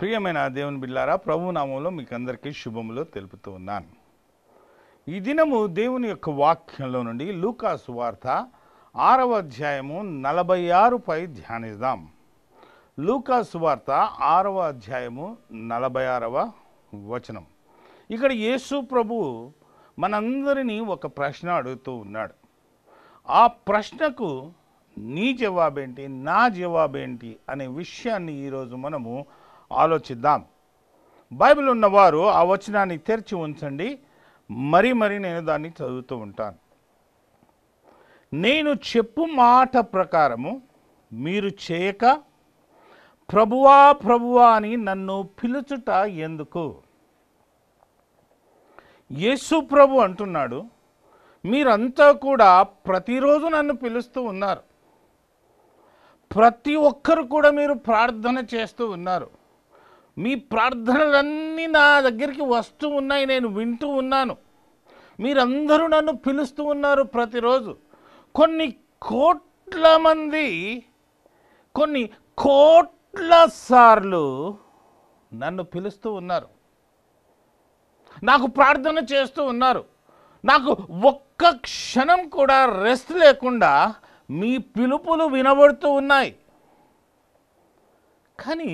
ప్రియమైన దేవుని బిళ్ళారా ప్రభు నామంలో మీకు అందరికీ శుభములు తెలుపుతూ ఉన్నాను ఈ దినము దేవుని యొక్క వాక్యంలో నుండి లూకాస్ వార్త ఆరవ అధ్యాయము నలభై ఆరుపై ధ్యానిద్దాం లూకాస్ వార్త ఆరవ అధ్యాయము నలభై ఆరవ వచనం ఇక్కడ యేసు ప్రభు మనందరినీ ఒక ప్రశ్న అడుగుతూ ఉన్నాడు ఆ ప్రశ్నకు నీ జవాబేంటి నా జవాబేంటి అనే విషయాన్ని ఈరోజు మనము ఆలోచిద్దాం బైబిల్ ఉన్నవారు ఆ వచనాన్ని తెరిచి ఉంచండి మరీ మరీ నేను దాన్ని చదువుతూ ఉంటాను నేను చెప్పు మాట ప్రకారము మీరు చేయక ప్రభువా ప్రభువా అని నన్ను పిలుచుట ఎందుకు యేసు ప్రభు అంటున్నాడు మీరంతా కూడా ప్రతిరోజు నన్ను పిలుస్తూ ఉన్నారు ప్రతి ఒక్కరు కూడా మీరు ప్రార్థన చేస్తూ ఉన్నారు మీ ప్రార్థనలన్నీ నా దగ్గరికి వస్తూ ఉన్నాయి నేను వింటూ ఉన్నాను మీరందరూ నన్ను పిలుస్తూ ఉన్నారు ప్రతిరోజు కొన్ని కోట్ల మంది కొన్ని కోట్ల సార్లు నన్ను పిలుస్తూ ఉన్నారు నాకు ప్రార్థన చేస్తూ ఉన్నారు నాకు ఒక్క క్షణం కూడా రెస్ట్ లేకుండా మీ పిలుపులు వినబడుతూ ఉన్నాయి కానీ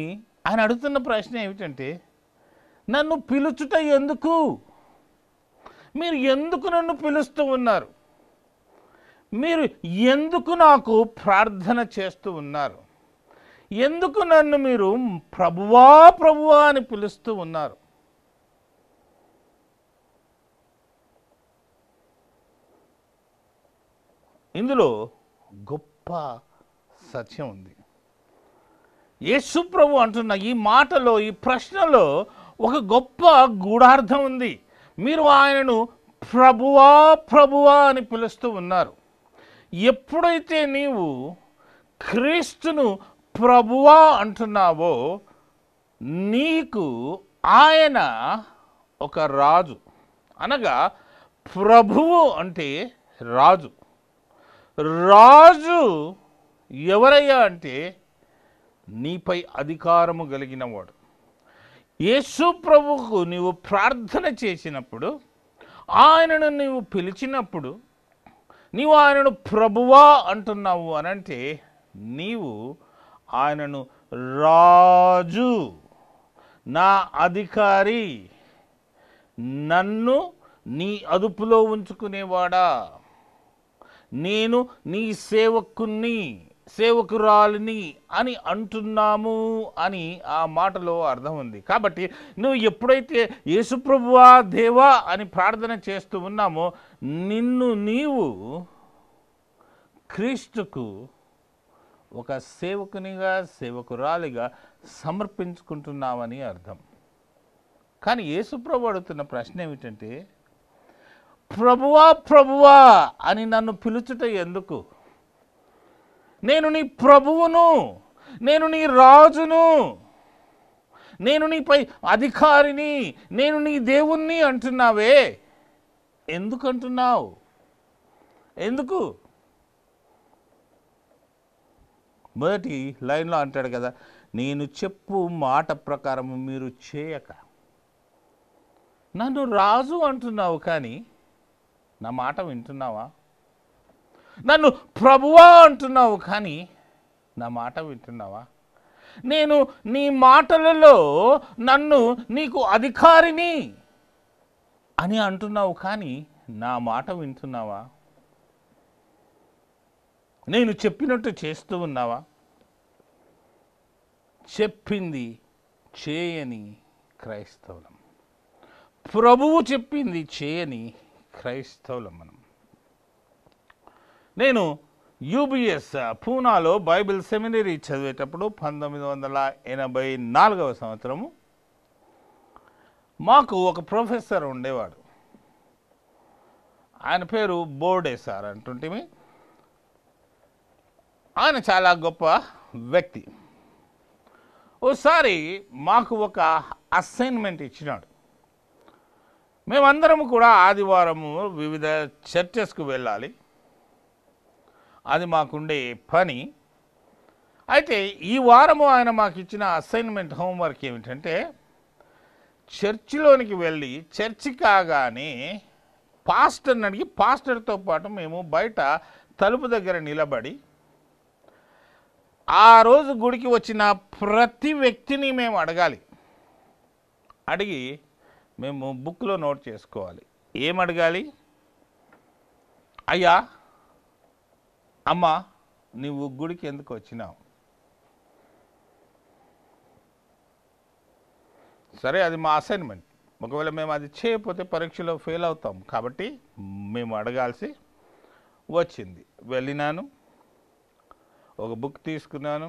ఆయన అడుగుతున్న ప్రశ్న ఏమిటంటే నన్ను పిలుచుట ఎందుకు మీరు ఎందుకు నన్ను పిలుస్తూ ఉన్నారు మీరు ఎందుకు నాకు ప్రార్థన చేస్తూ ఉన్నారు ఎందుకు నన్ను మీరు ప్రభువా ప్రభువా అని పిలుస్తూ ఉన్నారు ఇందులో గొప్ప సత్యం ఉంది యేసుప్రభు అంటున్న ఈ మాటలో ఈ ప్రశ్నలో ఒక గొప్ప గూఢార్థం ఉంది మీరు ఆయనను ప్రభువా ప్రభువా అని పిలుస్తూ ఉన్నారు ఎప్పుడైతే నీవు క్రీస్తును ప్రభువా అంటున్నావో నీకు ఆయన ఒక రాజు అనగా ప్రభువు అంటే రాజు రాజు ఎవరయ్యా అంటే నీపై అధికారము కలిగినవాడు యేసు ప్రభుకు నీవు ప్రార్థన చేసినప్పుడు ఆయనను నీవు పిలిచినప్పుడు నీవు ఆయనను ప్రభువా అంటున్నావు అనంటే నీవు ఆయనను రాజు నా అధికారి నన్ను నీ అదుపులో ఉంచుకునేవాడా నేను నీ సేవకుని సేవకురాలిని అని అంటున్నాము అని ఆ మాటలో అర్థం ఉంది కాబట్టి నువ్వు ఎప్పుడైతే యేసుప్రభువా దేవా అని ప్రార్థన చేస్తూ ఉన్నామో నిన్ను నీవు క్రీస్తుకు ఒక సేవకునిగా సేవకురాలిగా సమర్పించుకుంటున్నామని అర్థం కానీ యేసుప్రభు అడుగుతున్న ప్రశ్న ఏమిటంటే ప్రభువా ప్రభువా అని నన్ను పిలుచుట ఎందుకు నేను నీ ప్రభువును నేను నీ రాజును నేను నీపై అధికారిని నేను నీ దేవుణ్ణి అంటున్నావే ఎందుకు అంటున్నావు ఎందుకు మొదటి లైన్లో అంటాడు కదా నేను చెప్పు మాట ప్రకారం మీరు చేయక నన్ను రాజు అంటున్నావు కానీ నా మాట వింటున్నావా నన్ను ప్రభువా అంటున్నావు కానీ నా మాట వింటున్నావా నేను నీ మాటలలో నన్ను నీకు అధికారిని అని అంటున్నావు కానీ నా మాట వింటున్నావా నేను చెప్పినట్టు చేస్తూ ఉన్నావా చెప్పింది చేయని క్రైస్తవులం ప్రభువు చెప్పింది చేయని క్రైస్తవులం మనం నేను యూబిఎస్ పూనాలో బైబిల్ సెమినరీ చదివేటప్పుడు పంతొమ్మిది వందల ఎనభై నాలుగవ సంవత్సరము మాకు ఒక ప్రొఫెసర్ ఉండేవాడు ఆయన పేరు బోర్డే సార్ అంటుంటే ఆయన చాలా గొప్ప వ్యక్తి ఓసారి మాకు ఒక అసైన్మెంట్ ఇచ్చినాడు మేమందరము కూడా ఆదివారము వివిధ చర్చెస్కు వెళ్ళాలి అది మాకుండే పని అయితే ఈ వారము ఆయన మాకు ఇచ్చిన అసైన్మెంట్ హోంవర్క్ ఏమిటంటే చర్చిలోనికి వెళ్ళి చర్చి కాగానే పాస్టర్ని అడిగి పాస్టర్తో పాటు మేము బయట తలుపు దగ్గర నిలబడి ఆ రోజు గుడికి వచ్చిన ప్రతి వ్యక్తిని మేము అడగాలి అడిగి మేము బుక్లో నోట్ చేసుకోవాలి ఏం అడగాలి అయ్యా అమ్మ నీవు గుడికి ఎందుకు వచ్చినావు సరే అది మా అసైన్మెంట్ ఒకవేళ మేము అది చేయకపోతే పరీక్షలో ఫెయిల్ అవుతాం కాబట్టి మేము అడగాల్సి వచ్చింది వెళ్ళినాను ఒక బుక్ తీసుకున్నాను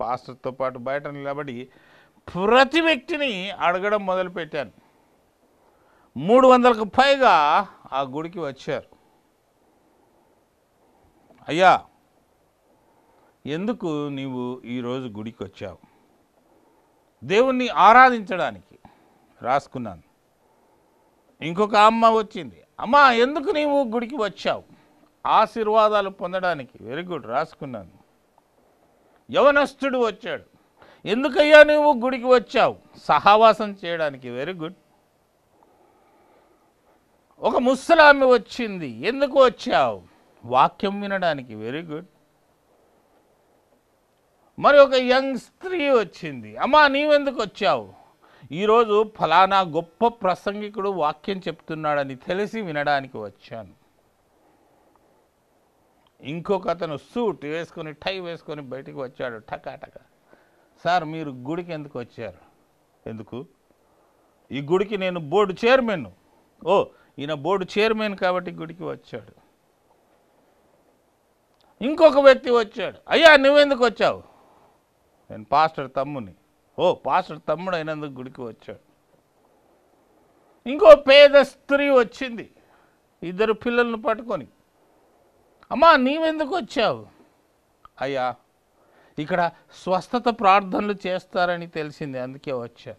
పాస్టర్తో పాటు బయట నిలబడి ప్రతి వ్యక్తిని అడగడం మొదలుపెట్టాను మూడు వందలకు పైగా ఆ గుడికి వచ్చారు అయ్యా ఎందుకు నీవు ఈరోజు గుడికి వచ్చావు దేవుణ్ణి ఆరాధించడానికి రాసుకున్నాను ఇంకొక అమ్మ వచ్చింది అమ్మ ఎందుకు నీవు గుడికి వచ్చావు ఆశీర్వాదాలు పొందడానికి వెరీ గుడ్ రాసుకున్నాను యవనస్తుడు వచ్చాడు ఎందుకయ్యా నువ్వు గుడికి వచ్చావు సహవాసం చేయడానికి వెరీ గుడ్ ఒక ముసలామె వచ్చింది ఎందుకు వచ్చావు వాక్యం వినడానికి వెరీ గుడ్ మరి ఒక యంగ్ స్త్రీ వచ్చింది అమ్మా నీవెందుకు వచ్చావు ఈరోజు ఫలానా గొప్ప ప్రసంగికుడు వాక్యం చెప్తున్నాడని తెలిసి వినడానికి వచ్చాను ఇంకొక అతను సూట్ వేసుకొని టై వేసుకొని బయటికి వచ్చాడు టకాటక సార్ మీరు గుడికి ఎందుకు వచ్చారు ఎందుకు ఈ గుడికి నేను బోర్డు చైర్మన్ ఓ ఈయన బోర్డు చైర్మన్ కాబట్టి గుడికి వచ్చాడు ఇంకొక వ్యక్తి వచ్చాడు అయ్యా నువ్వెందుకు వచ్చావు నేను పాస్టర్ తమ్ముని ఓ పాస్టర్ తమ్ముడు అయినందుకు గుడికి వచ్చాడు ఇంకో పేద స్త్రీ వచ్చింది ఇద్దరు పిల్లలను పట్టుకొని అమ్మా నీవెందుకు వచ్చావు అయ్యా ఇక్కడ స్వస్థత ప్రార్థనలు చేస్తారని తెలిసింది అందుకే వచ్చా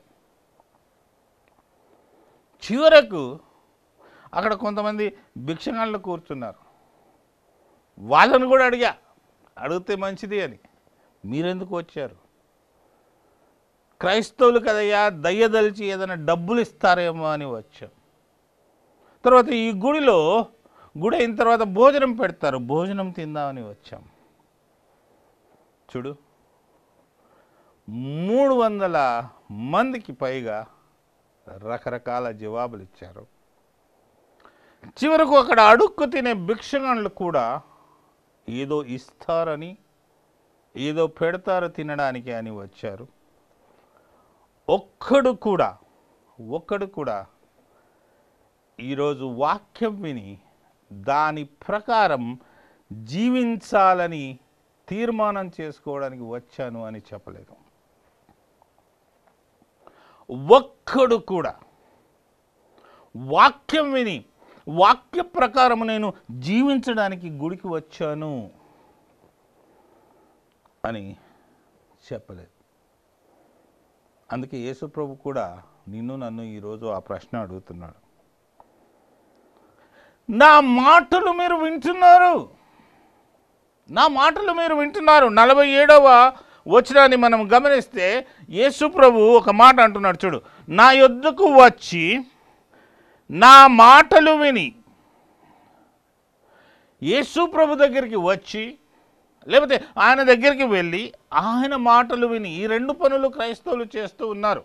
చివరకు అక్కడ కొంతమంది భిక్షగాళ్ళు కూర్చున్నారు వాళ్ళని కూడా అడిగా అడిగితే మంచిది అని మీరెందుకు వచ్చారు క్రైస్తవులు కదయ్యా దయ్యదలిచి ఏదైనా డబ్బులు ఇస్తారేమో అని వచ్చాం తర్వాత ఈ గుడిలో గుడి అయిన తర్వాత భోజనం పెడతారు భోజనం తిందామని వచ్చాం చూడు మూడు వందల మందికి పైగా రకరకాల జవాబులు ఇచ్చారు చివరకు అక్కడ అడుక్కు తినే భిక్షగాళ్ళు కూడా ఏదో ఇస్తారని ఏదో పెడతారు తినడానికి అని వచ్చారు ఒక్కడు కూడా ఒక్కడు కూడా ఈరోజు వాక్యం విని దాని ప్రకారం జీవించాలని తీర్మానం చేసుకోవడానికి వచ్చాను అని చెప్పలేదు ఒక్కడు కూడా వాక్యం విని వాక్య ప్రకారం నేను జీవించడానికి గుడికి వచ్చాను అని చెప్పలేదు అందుకే యేసుప్రభు కూడా నిన్ను నన్ను ఈరోజు ఆ ప్రశ్న అడుగుతున్నాడు నా మాటలు మీరు వింటున్నారు నా మాటలు మీరు వింటున్నారు నలభై ఏడవ వచనాన్ని మనం గమనిస్తే యేసుప్రభు ఒక మాట అంటున్నాడు చూడు నా యొద్దకు వచ్చి నా మాటలు విని యేసు ప్రభు దగ్గరికి వచ్చి లేకపోతే ఆయన దగ్గరికి వెళ్ళి ఆయన మాటలు విని ఈ రెండు పనులు క్రైస్తవులు చేస్తూ ఉన్నారు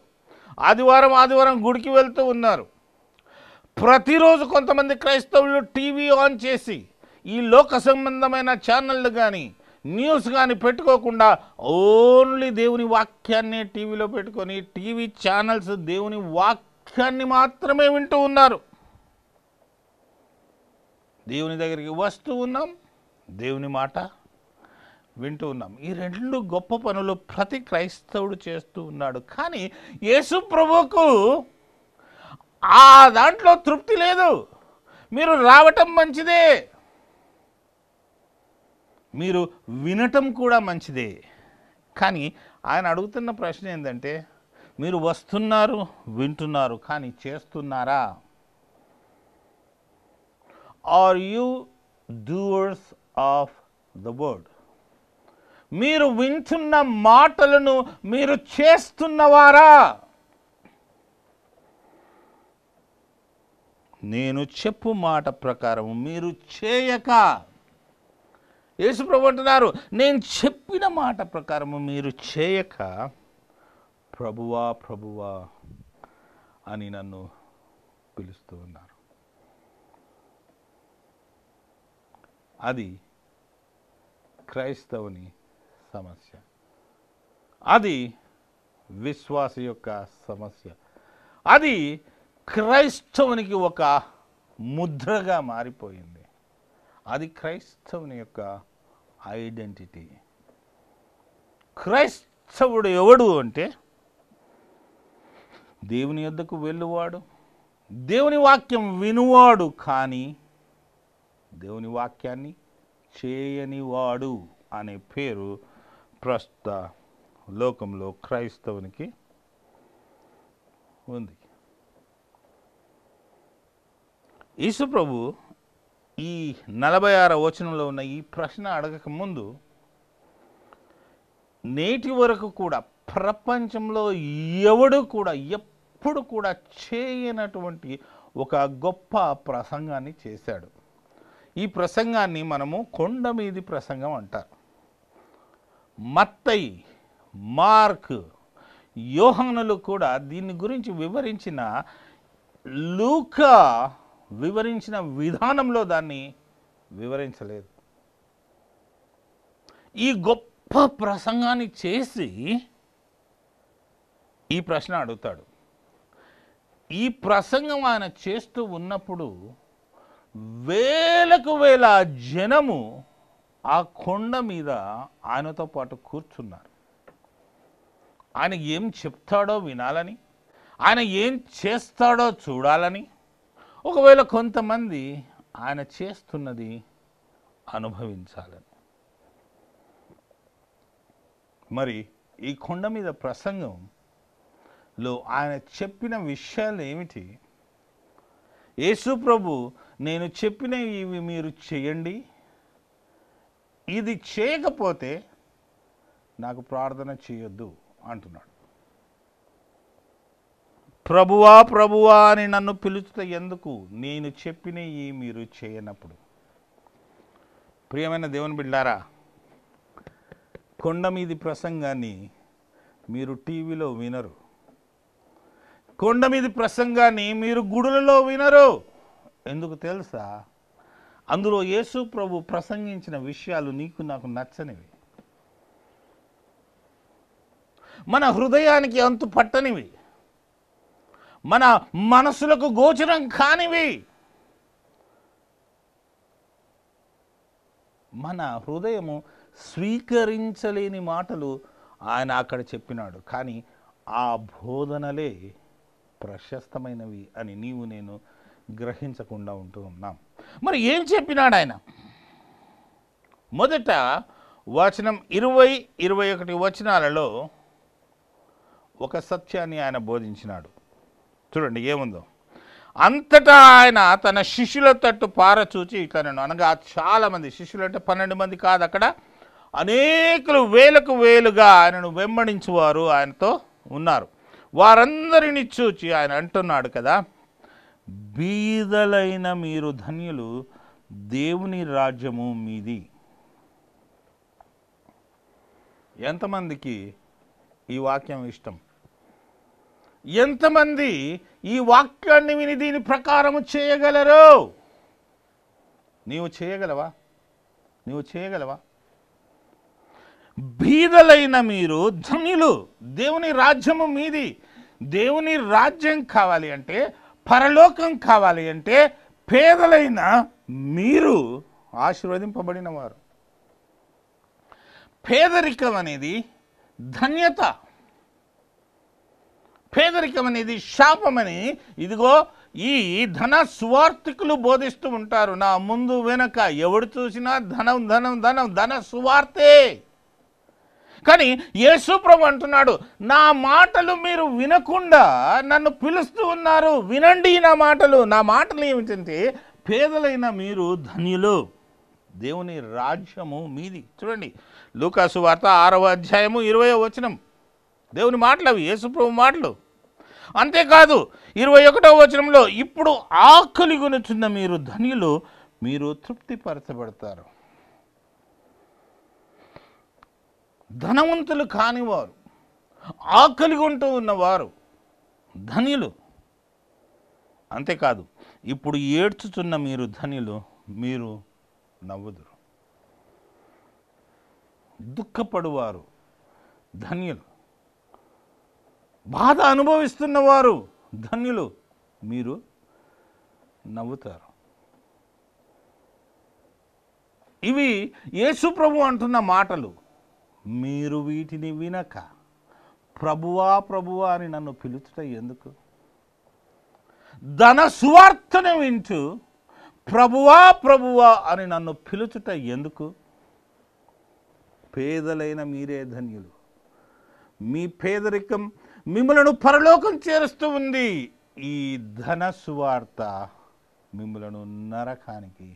ఆదివారం ఆదివారం గుడికి వెళ్తూ ఉన్నారు ప్రతిరోజు కొంతమంది క్రైస్తవులు టీవీ ఆన్ చేసి ఈ లోక సంబంధమైన ఛానళ్ళు కానీ న్యూస్ కానీ పెట్టుకోకుండా ఓన్లీ దేవుని వాక్యాన్ని టీవీలో పెట్టుకొని టీవీ ఛానల్స్ దేవుని వాక్ వాక్యాన్ని మాత్రమే వింటూ ఉన్నారు దేవుని దగ్గరికి వస్తూ ఉన్నాం దేవుని మాట వింటూ ఉన్నాం ఈ రెండు గొప్ప పనులు ప్రతి క్రైస్తవుడు చేస్తూ ఉన్నాడు కానీ యేసు ప్రభుకు ఆ దాంట్లో తృప్తి లేదు మీరు రావటం మంచిదే మీరు వినటం కూడా మంచిదే కానీ ఆయన అడుగుతున్న ప్రశ్న ఏంటంటే మీరు వస్తున్నారు వింటున్నారు కానీ చేస్తున్నారా are you doers of the word మీరు వింటున్న మాటలను మీరు చేస్తున్నవారా నేను చెప్పు మాట ప్రకారం మీరు చేయక యేసుప్రభు అంటున్నారు నేను చెప్పిన మాట ప్రకారము మీరు చేయక ప్రభువా ప్రభువా అని నన్ను పిలుస్తూ ఉన్నారు అది క్రైస్తవుని సమస్య అది విశ్వాస యొక్క సమస్య అది క్రైస్తవునికి ఒక ముద్రగా మారిపోయింది అది క్రైస్తవుని యొక్క ఐడెంటిటీ క్రైస్తవుడు ఎవడు అంటే దేవుని యొద్దకు వెళ్ళువాడు దేవుని వాక్యం వినువాడు కానీ దేవుని వాక్యాన్ని చేయనివాడు అనే పేరు ప్రస్తుత లోకంలో క్రైస్తవునికి ఉంది యేసుప్రభు ఈ నలభై ఆరో వచనంలో ఉన్న ఈ ప్రశ్న అడగక ముందు నేటి వరకు కూడా ప్రపంచంలో ఎవడు కూడా ఎప్ప ఎప్పుడు కూడా చేయనటువంటి ఒక గొప్ప ప్రసంగాన్ని చేశాడు ఈ ప్రసంగాన్ని మనము కొండ మీది ప్రసంగం అంటారు మత్తయి మార్క్ యోహనులు కూడా దీని గురించి వివరించిన లూకా వివరించిన విధానంలో దాన్ని వివరించలేదు ఈ గొప్ప ప్రసంగాన్ని చేసి ఈ ప్రశ్న అడుగుతాడు ఈ ప్రసంగం ఆయన చేస్తూ ఉన్నప్పుడు వేలకు వేల జనము ఆ కొండ మీద ఆయనతో పాటు కూర్చున్నారు ఆయన ఏం చెప్తాడో వినాలని ఆయన ఏం చేస్తాడో చూడాలని ఒకవేళ కొంతమంది ఆయన చేస్తున్నది అనుభవించాలని మరి ఈ కొండ మీద ప్రసంగం లో ఆయన చెప్పిన విషయాలు ఏమిటి యేసు ప్రభు నేను చెప్పిన ఇవి మీరు చేయండి ఇది చేయకపోతే నాకు ప్రార్థన చేయొద్దు అంటున్నాడు ప్రభువా ప్రభువా అని నన్ను పిలుచుట ఎందుకు నేను చెప్పిన ఈ మీరు చేయనప్పుడు ప్రియమైన దేవుని బిడ్డారా కొండ మీది ప్రసంగాన్ని మీరు టీవీలో వినరు కొండ మీద ప్రసంగాన్ని మీరు గుడులలో వినరు ఎందుకు తెలుసా అందులో యేసు ప్రభు ప్రసంగించిన విషయాలు నీకు నాకు నచ్చనివి మన హృదయానికి అంతు పట్టనివి మన మనసులకు గోచరం కానివి మన హృదయము స్వీకరించలేని మాటలు ఆయన అక్కడ చెప్పినాడు కానీ ఆ బోధనలే ప్రశస్తమైనవి అని నీవు నేను గ్రహించకుండా ఉంటూ ఉన్నాం మరి ఏం చెప్పినాడు ఆయన మొదట వచనం ఇరవై ఇరవై ఒకటి వచనాలలో ఒక సత్యాన్ని ఆయన బోధించినాడు చూడండి ఏముందో అంతటా ఆయన తన శిష్యుల తట్టు పారచూచి ఇట్లనను అనగా చాలామంది శిష్యులు అంటే పన్నెండు మంది కాదు అక్కడ అనేకలు వేలకు వేలుగా ఆయనను వెంబడించువారు ఆయనతో ఉన్నారు వారందరిని చూచి ఆయన అంటున్నాడు కదా బీదలైన మీరు ధన్యులు దేవుని రాజ్యము మీది ఎంతమందికి ఈ వాక్యం ఇష్టం ఎంతమంది ఈ వాక్యాన్ని విని దీని ప్రకారము చేయగలరు నీవు చేయగలవా నీవు చేయగలవా బీదలైన మీరు ధనులు దేవుని రాజ్యము మీది దేవుని రాజ్యం కావాలి అంటే పరలోకం కావాలి అంటే పేదలైన మీరు ఆశీర్వదింపబడిన వారు పేదరికం అనేది ధన్యత పేదరికం అనేది శాపమని ఇదిగో ఈ ధన సువార్థికులు బోధిస్తూ ఉంటారు నా ముందు వెనక ఎవడు చూసినా ధనం ధనం ధనం ధన సువార్తే కానీ ప్రభు అంటున్నాడు నా మాటలు మీరు వినకుండా నన్ను పిలుస్తూ ఉన్నారు వినండి నా మాటలు నా మాటలు ఏమిటంటే పేదలైన మీరు ధన్యులు దేవుని రాజ్యము మీది చూడండి లూకాసు వార్త ఆరవ అధ్యాయము ఇరవయో వచనం దేవుని మాటలు అవి యేసుప్రభు మాటలు అంతేకాదు ఇరవై ఒకటో వచనంలో ఇప్పుడు ఆకలి కొనుచున్న మీరు ధనిలు మీరు తృప్తిపరచబడతారు ధనవంతులు కానివారు ఆకలి ఉన్నవారు ధనిలు అంతేకాదు ఇప్పుడు ఏడ్చుతున్న మీరు ధనిలు మీరు నవ్వుదురు దుఃఖపడువారు ధన్యులు బాధ అనుభవిస్తున్నవారు ధన్యులు మీరు నవ్వుతారు ఇవి యేసుప్రభు అంటున్న మాటలు మీరు వీటిని వినక ప్రభువా ప్రభువా అని నన్ను పిలుచుట ఎందుకు ధన సువార్తను వింటూ ప్రభువా ప్రభువా అని నన్ను పిలుచుట ఎందుకు పేదలైన మీరే ధన్యులు మీ పేదరికం మిమ్మలను పరలోకం చేరుస్తూ ఉంది ఈ ధన సువార్త మిమ్మలను నరకానికి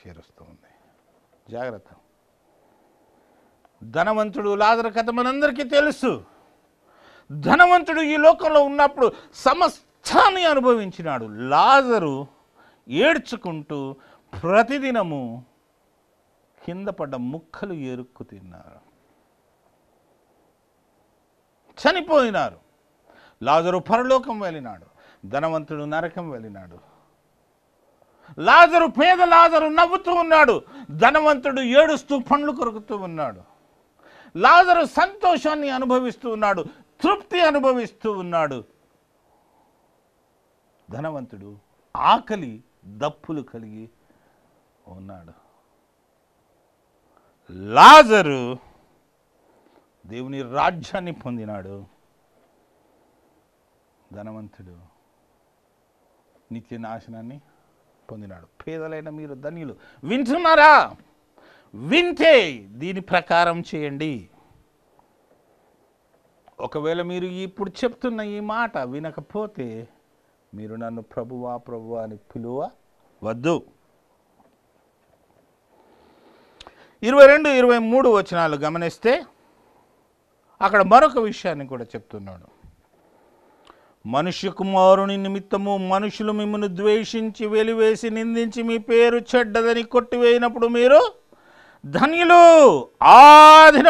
చేరుస్తూ ఉంది జాగ్రత్త ధనవంతుడు లాజర్ కథ మనందరికీ తెలుసు ధనవంతుడు ఈ లోకంలో ఉన్నప్పుడు సమస్తాన్ని అనుభవించినాడు లాజరు ఏడ్చుకుంటూ ప్రతిదినము కింద పడ్డ ముక్కలు ఎరుక్కు తిన్నారు చనిపోయినారు లాజరు పరలోకం వెళ్ళినాడు ధనవంతుడు నరకం వెళ్ళినాడు లాజరు పేద లాజరు నవ్వుతూ ఉన్నాడు ధనవంతుడు ఏడుస్తూ పండ్లు కొరుకుతూ ఉన్నాడు లాజరు సంతోషాన్ని అనుభవిస్తూ ఉన్నాడు తృప్తి అనుభవిస్తూ ఉన్నాడు ధనవంతుడు ఆకలి దప్పులు కలిగి ఉన్నాడు లాజరు దేవుని రాజ్యాన్ని పొందినాడు ధనవంతుడు నిత్య నాశనాన్ని పొందినాడు పేదలైన మీరు ధనియులు వింటున్నారా వింటే దీని ప్రకారం చేయండి ఒకవేళ మీరు ఇప్పుడు చెప్తున్న ఈ మాట వినకపోతే మీరు నన్ను ప్రభువా ప్రభువా అని పిలువ వద్దు ఇరవై రెండు ఇరవై మూడు వచనాలు గమనిస్తే అక్కడ మరొక విషయాన్ని కూడా చెప్తున్నాడు మనుష్య కుమారుని నిమిత్తము మనుషులు మిమ్మల్ని ద్వేషించి వెలివేసి నిందించి మీ పేరు చెడ్డదని కొట్టివేయినప్పుడు మీరు ధన్యులు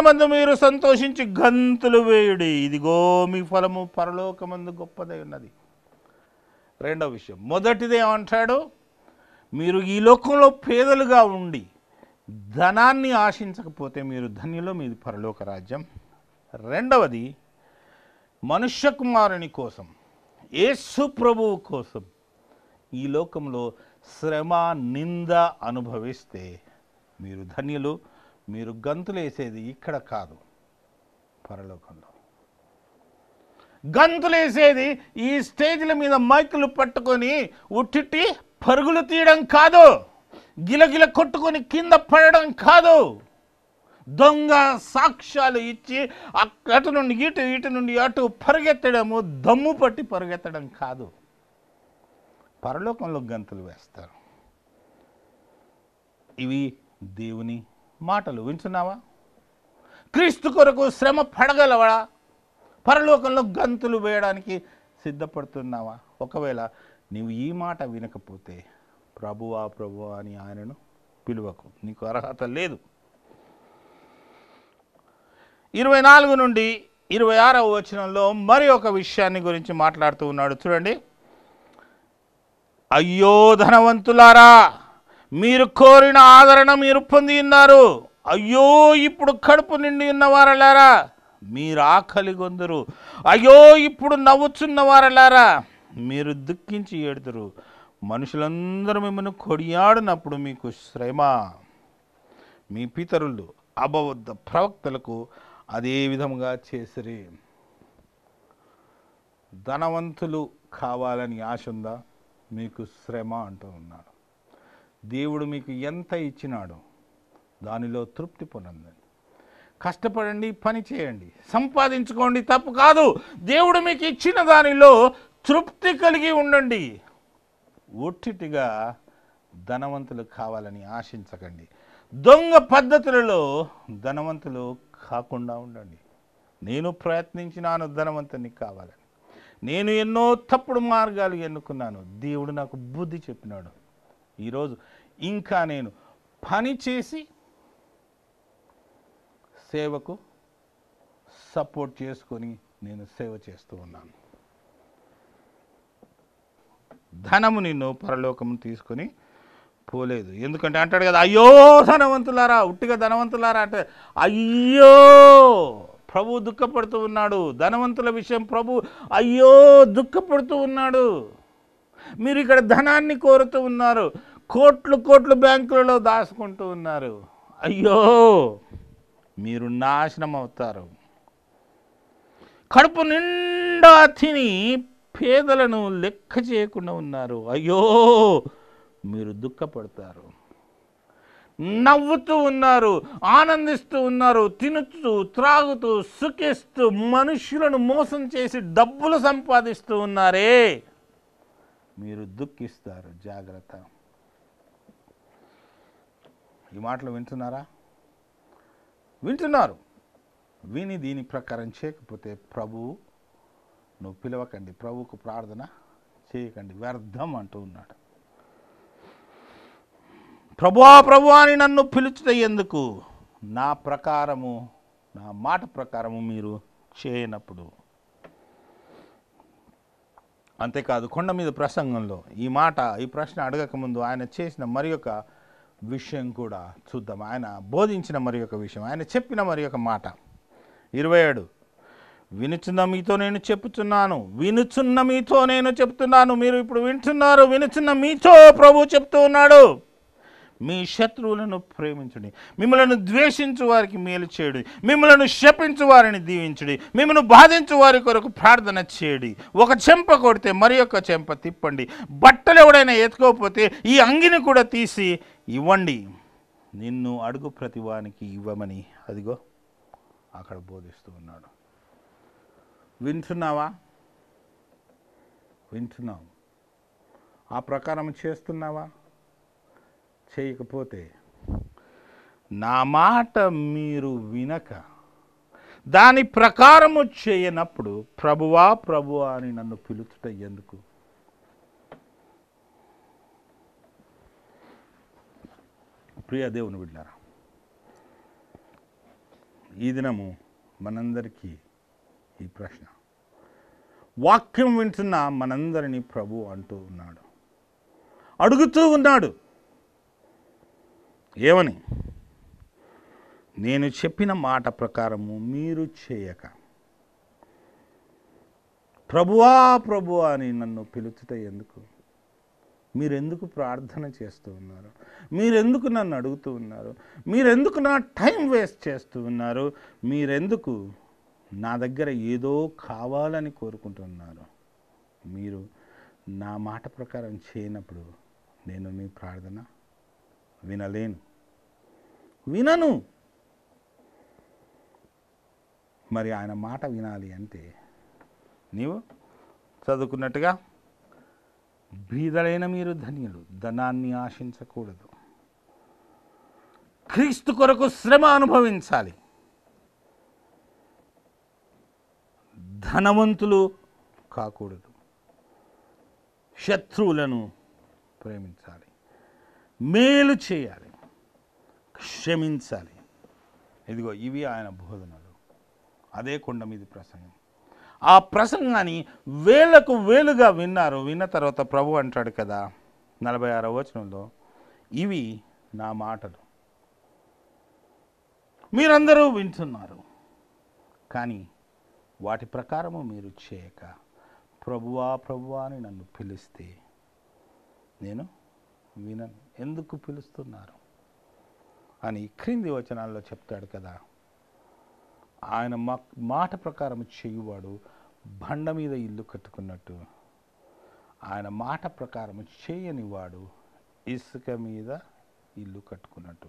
మందు మీరు సంతోషించి గంతులు వేయుడి ఇదిగో మీ ఫలము పరలోకమందు గొప్పదై ఉన్నది రెండవ విషయం మొదటిది ఏమంటాడు మీరు ఈ లోకంలో పేదలుగా ఉండి ధనాన్ని ఆశించకపోతే మీరు ధన్యులు మీది పరలోక రాజ్యం రెండవది మనుష్య కుమారుని కోసం యేసు ప్రభువు కోసం ఈ లోకంలో శ్రమ నింద అనుభవిస్తే మీరు ధన్యులు మీరు గంతులేసేది ఇక్కడ కాదు పరలోకంలో గంతులేసేది ఈ స్టేజ్ల మీద మైకులు పట్టుకొని ఉట్టిట్టి పరుగులు తీయడం కాదు గిలగిల కొట్టుకొని కింద పడడం కాదు దొంగ సాక్ష్యాలు ఇచ్చి అటు నుండి ఇటు ఇటు నుండి అటు పరిగెత్తడము దమ్ము పట్టి పరిగెత్తడం కాదు పరలోకంలో గంతులు వేస్తారు ఇవి దేవుని మాటలు వింటున్నావా క్రీస్తు కొరకు శ్రమ పడగలవా పరలోకంలో గంతులు వేయడానికి సిద్ధపడుతున్నావా ఒకవేళ నీవు ఈ మాట వినకపోతే ప్రభువా ప్రభు అని ఆయనను పిలువకు నీకు అర్హత లేదు ఇరవై నాలుగు నుండి ఇరవై ఆరవ వచనంలో మరి ఒక విషయాన్ని గురించి మాట్లాడుతూ ఉన్నాడు చూడండి అయ్యో ధనవంతులారా మీరు కోరిన ఆదరణ మీరు పొంది ఉన్నారు అయ్యో ఇప్పుడు కడుపు నిండి ఉన్నవారలారా మీరు ఆకలి కొందరు అయ్యో ఇప్పుడు నవ్వుచున్నవారలారా మీరు దుఃఖించి ఏడుతురు మనుషులందరూ మిమ్మల్ని కొడియాడినప్పుడు మీకు శ్రమ మీ పితరులు అబౌద్ధ ప్రవక్తలకు అదే విధంగా చేసిరి ధనవంతులు కావాలని ఆశ ఉందా మీకు శ్రమ అంటూ ఉన్నాడు దేవుడు మీకు ఎంత ఇచ్చినాడో దానిలో తృప్తి పొందండి కష్టపడండి పని చేయండి సంపాదించుకోండి తప్పు కాదు దేవుడు మీకు ఇచ్చిన దానిలో తృప్తి కలిగి ఉండండి ఒట్టిటిగా ధనవంతులు కావాలని ఆశించకండి దొంగ పద్ధతులలో ధనవంతులు కాకుండా ఉండండి నేను ప్రయత్నించినాను ధనవంతుని కావాలని నేను ఎన్నో తప్పుడు మార్గాలు ఎన్నుకున్నాను దేవుడు నాకు బుద్ధి చెప్పినాడు ఈరోజు ఇంకా నేను పని చేసి సేవకు సపోర్ట్ చేసుకొని నేను సేవ చేస్తూ ఉన్నాను ధనము నిన్ను పరలోకము తీసుకొని పోలేదు ఎందుకంటే అంటాడు కదా అయ్యో ధనవంతులారా ఉట్టిగా ధనవంతులారా అంటే అయ్యో ప్రభు దుఃఖపడుతూ ఉన్నాడు ధనవంతుల విషయం ప్రభు అయ్యో దుఃఖపడుతూ ఉన్నాడు మీరు ఇక్కడ ధనాన్ని కోరుతూ ఉన్నారు కోట్లు కోట్లు బ్యాంకులలో దాచుకుంటూ ఉన్నారు అయ్యో మీరు నాశనం అవుతారు కడుపు నిండా తిని పేదలను లెక్క చేయకుండా ఉన్నారు అయ్యో మీరు దుఃఖపడతారు నవ్వుతూ ఉన్నారు ఆనందిస్తూ ఉన్నారు తినుతూ త్రాగుతూ సుఖిస్తూ మనుషులను మోసం చేసి డబ్బులు సంపాదిస్తూ ఉన్నారే మీరు దుఃఖిస్తారు జాగ్రత్త ఈ మాటలు వింటున్నారా వింటున్నారు విని దీని ప్రకారం చేయకపోతే ప్రభు నువ్వు పిలవకండి ప్రభుకు ప్రార్థన చేయకండి వ్యర్థం అంటూ ఉన్నాడు ప్రభువా ప్రభు అని నన్ను పిలుచుట ఎందుకు నా ప్రకారము నా మాట ప్రకారము మీరు చేయనప్పుడు అంతేకాదు కొండ మీద ప్రసంగంలో ఈ మాట ఈ ప్రశ్న అడగక ముందు ఆయన చేసిన మరి విషయం కూడా చూద్దాం ఆయన బోధించిన మరి యొక్క విషయం ఆయన చెప్పిన మరి యొక్క మాట ఇరవై ఏడు వినుచున్న మీతో నేను చెప్తున్నాను వినుచున్న మీతో నేను చెప్తున్నాను మీరు ఇప్పుడు వింటున్నారు వినుచున్న మీతో ప్రభు చెప్తూ ఉన్నాడు మీ శత్రువులను ప్రేమించుడి మిమ్మలను ద్వేషించు వారికి మేలు చేయుడి మిమ్మలను శపించు వారిని దీవించుడి మిమ్మల్ని బాధించు వారి కొరకు ప్రార్థన చేయడి ఒక చెంప కొడితే మరి చెంప తిప్పండి బట్టలు ఎవడైనా ఎత్తుకోకపోతే ఈ అంగిని కూడా తీసి ఇవ్వండి నిన్ను అడుగు ప్రతివానికి ఇవ్వమని అదిగో అక్కడ బోధిస్తూ ఉన్నాడు వింటున్నావా వింటున్నావు ఆ ప్రకారం చేస్తున్నావా చేయకపోతే నా మాట మీరు వినక దాని ప్రకారము చేయనప్పుడు ప్రభువా ప్రభువా అని నన్ను పిలుచుట ఎందుకు ప్రియ దేవుని బిడ్డారా ఈ దినము మనందరికీ ఈ ప్రశ్న వాక్యం వింటున్న మనందరినీ ప్రభు అంటూ ఉన్నాడు అడుగుతూ ఉన్నాడు ఏమని నేను చెప్పిన మాట ప్రకారము మీరు చేయక ప్రభువా ప్రభువా అని నన్ను పిలుచుట ఎందుకు మీరెందుకు ప్రార్థన చేస్తూ ఉన్నారు మీరెందుకు నన్ను అడుగుతూ ఉన్నారు మీరెందుకు నా టైం వేస్ట్ చేస్తూ ఉన్నారు మీరెందుకు నా దగ్గర ఏదో కావాలని కోరుకుంటున్నారు మీరు నా మాట ప్రకారం చేయనప్పుడు నేను మీ ప్రార్థన వినలేను వినను మరి ఆయన మాట వినాలి అంటే నీవు చదువుకున్నట్టుగా బీదలైన మీరు ధన్యులు ధనాన్ని ఆశించకూడదు క్రీస్తు కొరకు శ్రమ అనుభవించాలి ధనవంతులు కాకూడదు శత్రువులను ప్రేమించాలి మేలు చేయాలి క్షమించాలి ఇదిగో ఇవి ఆయన బోధనలు అదే కొండ మీద ప్రసంగం ఆ ప్రసంగాన్ని వేలకు వేలుగా విన్నారు విన్న తర్వాత ప్రభు అంటాడు కదా నలభై ఆరో వచనంలో ఇవి నా మాటలు మీరందరూ వింటున్నారు కానీ వాటి ప్రకారము మీరు చేయక ప్రభువా ప్రభువా అని నన్ను పిలిస్తే నేను వినను ఎందుకు పిలుస్తున్నారు అని క్రింది వచనాల్లో చెప్తాడు కదా ఆయన మా మాట ప్రకారం చేయువాడు బండ మీద ఇల్లు కట్టుకున్నట్టు ఆయన మాట ప్రకారం చేయని వాడు ఇసుక మీద ఇల్లు కట్టుకున్నట్టు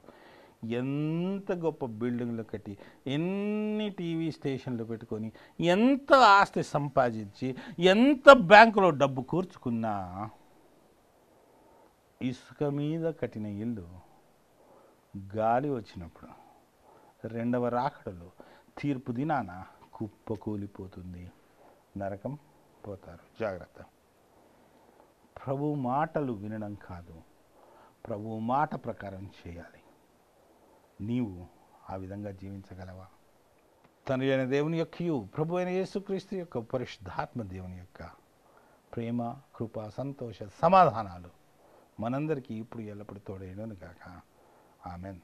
ఎంత గొప్ప బిల్డింగ్లు కట్టి ఎన్ని టీవీ స్టేషన్లు పెట్టుకొని ఎంత ఆస్తి సంపాదించి ఎంత బ్యాంకులో డబ్బు కూర్చుకున్నా ఇసుక మీద కట్టిన ఇల్లు గాలి వచ్చినప్పుడు రెండవ రాకడలో తీర్పు దినాన కుప్పకూలిపోతుంది నరకం పోతారు జాగ్రత్త ప్రభు మాటలు వినడం కాదు ప్రభు మాట ప్రకారం చేయాలి నీవు ఆ విధంగా జీవించగలవా తను అయిన దేవుని యొక్క ప్రభు అయిన యేసుక్రీస్తు యొక్క పరిశుద్ధాత్మ దేవుని యొక్క ప్రేమ కృప సంతోష సమాధానాలు మనందరికీ ఇప్పుడు ఎల్లప్పుడు తోడేయను కాక ఆమెన్